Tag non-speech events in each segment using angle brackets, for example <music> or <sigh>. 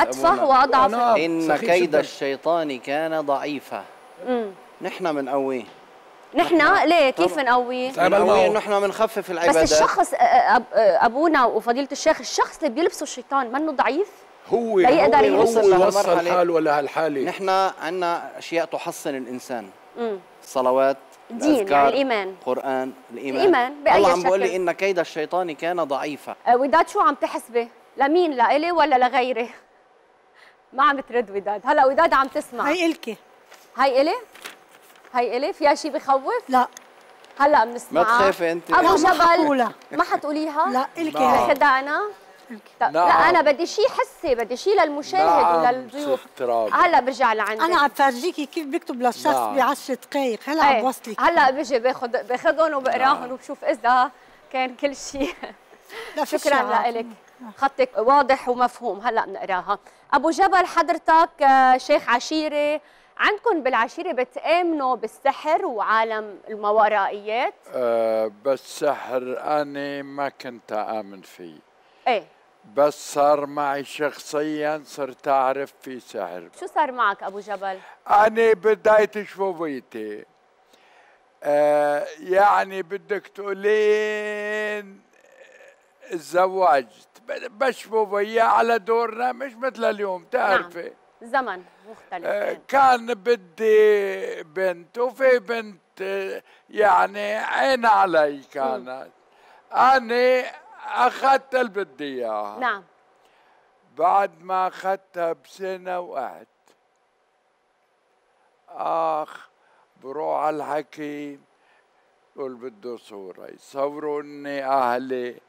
أتفه وأضعف إن كيد الشيطان كان ضعيفا نحن بنقويه نحن ليه كيف نقويه؟ بنقويه نحن بنخفف العبادات بس الشخص ابونا وفضيله الشيخ الشخص اللي بيلبسه الشيطان منه ضعيف؟ هو ليقدر يوصل هو وصل هالحالة نحن عندنا اشياء تحصن الانسان امم الصلوات الدين يعني الايمان قران الايمان الايمان باي الله عم بقول لي ان كيد الشيطان كان ضعيفا وداد شو عم تحسبي؟ لمين لإلي ولا لغيري؟ ما عم ترد وداد هلا وداد عم تسمع هي الكي هي الي هي الي فيها شيء بخوف لا هلا بنسمعها ما تخافي انت ابو جبل ما حتقوليها لا الكي هي خدعنا انا لا, لا انا بدي شيء حسي بدي شيء للمشاهد وللضيوف هلا برجع لعندك انا عم فرجيكي كيف بكتب للشخص ب 10 دقائق هلا عم إيه. بوصلك هلا بجي باخذ باخذهم وبقراهم وبشوف اذا كان كل شيء شكرا لك خطك واضح ومفهوم هلا بنقراها ابو جبل حضرتك آه، شيخ عشيره عندكم بالعشيره بتامنوا بالسحر وعالم الماورائيات أه بالسحر انا ما كنت امن فيه ايه بس صار معي شخصيا صرت اعرف في سحر شو صار معك ابو جبل انا بدايه شوفيتي آه يعني بدك تقولين الزواج بشبوا وياه على دورنا مش مثل اليوم نعم. تعرفي نعم. زمن مختلف آه كان بدي بنت وفي بنت يعني عين علي كانت انا اخذت اللي بدي اياها نعم بعد ما اخذتها بسنه وقعت اخ بروح على الحكيم بقول بده صوره يصوروا اهلي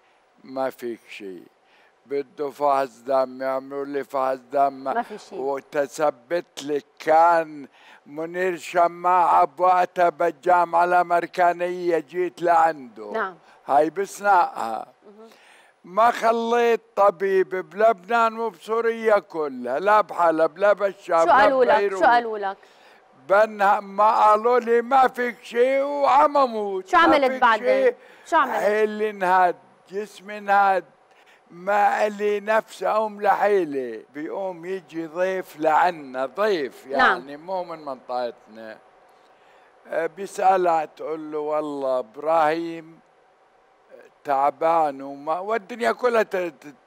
ما فيك شيء بده فحص دم يعملوا لي فحص دم ما في شيء وتثبت لي كان منير شماعة بوقتها بالجامعة الأمريكانية جيت لعنده نعم هاي بسناقها ما خليت طبيب بلبنان وبسوريا كلها لا بحلب لا بالشام شو قالوا لك شو قالوا لك بنها ما قالوا لي ما فيك شيء وعم اموت شو عملت بعدين شو عملت؟ اللي انهد ناد ما لي نفس أم لحيلة بيقوم يجي ضيف لعنا ضيف نعم. يعني نعم. مو من منطقتنا أه، بيسألها تقول له والله إبراهيم تعبان وما والدنيا كلها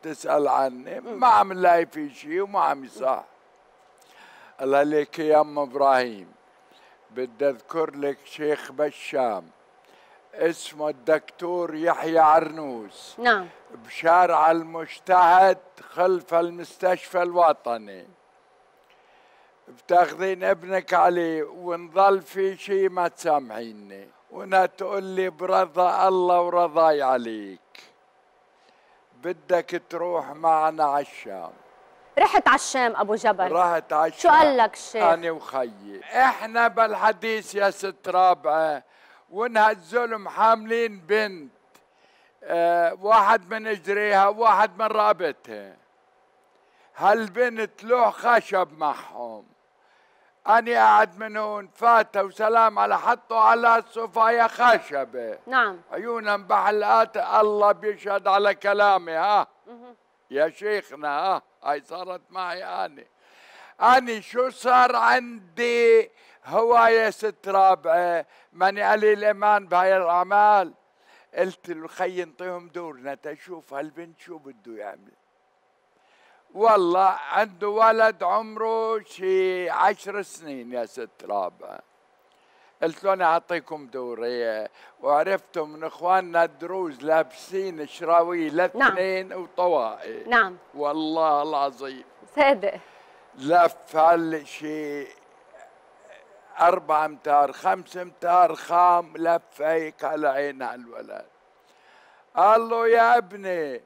تسأل عني ما عم نلاقي في شيء وما عم يصح قال لك يا أم إبراهيم بدي أذكر لك شيخ بشام اسمه الدكتور يحيى عرنوس نعم بشارع المجتهد خلف المستشفى الوطني بتاخذين ابنك عليه ونظل في شيء ما تسامحيني وانا تقول لي برضا الله ورضاي عليك بدك تروح معنا على الشام رحت على الشام ابو جبل رحت على الشام شو قال لك الشيخ؟ انا وخيي احنا بالحديث يا ست رابعه وانها الظلم حاملين بنت آه، واحد من اجريها واحد من رقبتها هالبنت له خشب معهم أنا قاعد من هون فاتة وسلام على حطوا على الصفاية خشبة نعم عيونا بحلقات الله بيشهد على كلامي ها مه. يا شيخنا ها هاي صارت معي أنا اني شو صار عندي هواية ست رابعة ماني علي الإيمان بهاي الأعمال قلت له خي نطيهم دورنا تشوف هالبنت شو بده يعمل والله عنده ولد عمره شي عشر سنين يا ست رابعة قلت له انا اعطيكم دوري وعرفتم من اخواننا الدروز لابسين شراوي لثنين نعم. وطوائي نعم والله العظيم صادق لف هل شيء أربعة امتار خمس امتار خام لف هيك على عين على الولد قال له يا ابني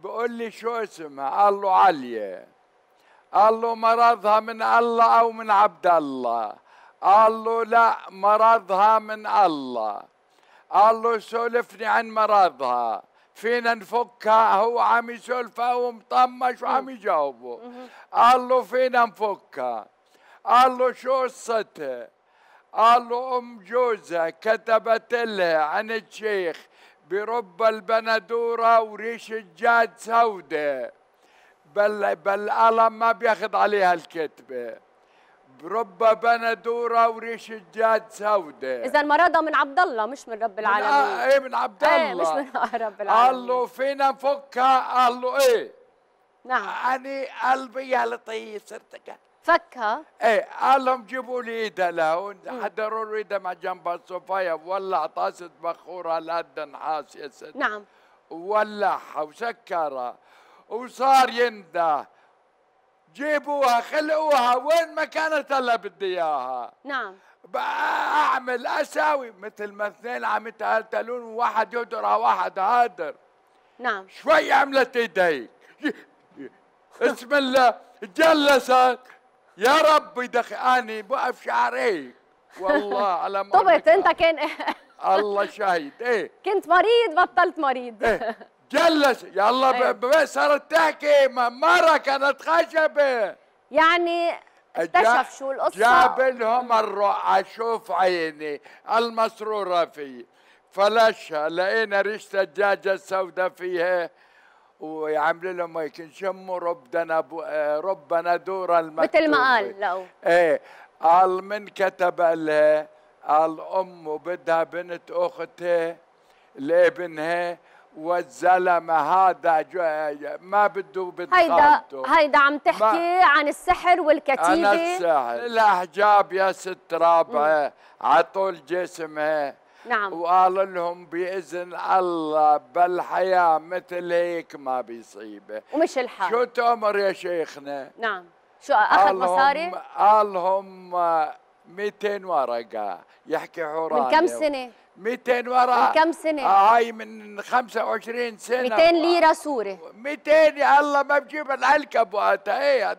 بقول لي شو اسمها قال له عليا قال له مرضها من الله أو من عبد الله قال له لا مرضها من الله قال له سولفني عن مرضها فينا نفكها هو عم يسولف ومطمش وعم يجاوبه قال له فينا نفكها قال له شو قصتها قال له ام جوزها كتبت لها عن الشيخ برب البندوره وريش الجاد سوداء بل بل ما بياخذ عليها الكتبه بربا بندوره وريش الجاد سودة اذا مرضها من عبد الله مش من رب آه، العالمين من ايه من عبد الله ايه مش من <laughs> آه، رب العالمين قال له فينا نفكها قال له ايه نعم اني قلبي يا لطيف صرت فكها ايه قال لهم جيبوا لي ايدها لهون حضروا له ايدها مع جنب الصفايا ولا طاسه بخوره لقد نحاس يا ست نعم ولعها وسكرها وصار ينده جيبوها خلقوها وين ما كانت هلا بدي اياها نعم بقى اعمل اساوي مثل ما اثنين عم يتقاتلون وواحد يهدر على واحد هادر نعم شوي عملت ايدي بسم الله جلست يا ربي دخاني بوقف شعري والله على ما طبت انت كان الله شاهد ايه كنت مريض بطلت مريض ايه جلس يلا طيب. بس صارت تحكي مره كانت خشبه يعني اكتشف شو القصه جاب لهم الرؤى شوف عيني المسروره فيه فلشها لقينا ريشه الدجاجه السوداء فيها ويعمل لهم هيك نشموا ربنا ربنا دور المكتوب مثل ما قال لو ايه قال من كتب لها قال امه بدها بنت اختها لابنها والزلمه هذا ما بده بده هيدا هيدا عم تحكي عن السحر والكتيبه عن السحر الاحجاب يا ست رابعه على طول جسمها نعم وقال لهم باذن الله بالحياه مثل هيك ما بيصيبه ومش الحال شو تامر يا شيخنا نعم شو اخذ مصاري قال لهم 200 ورقة يحكي حوراني من كم سنة؟ 200 ورقة من كم سنة؟ هاي من 25 سنة 200 ليرة سوري 200 يا الله ما بجيب العلكب وقتها ايه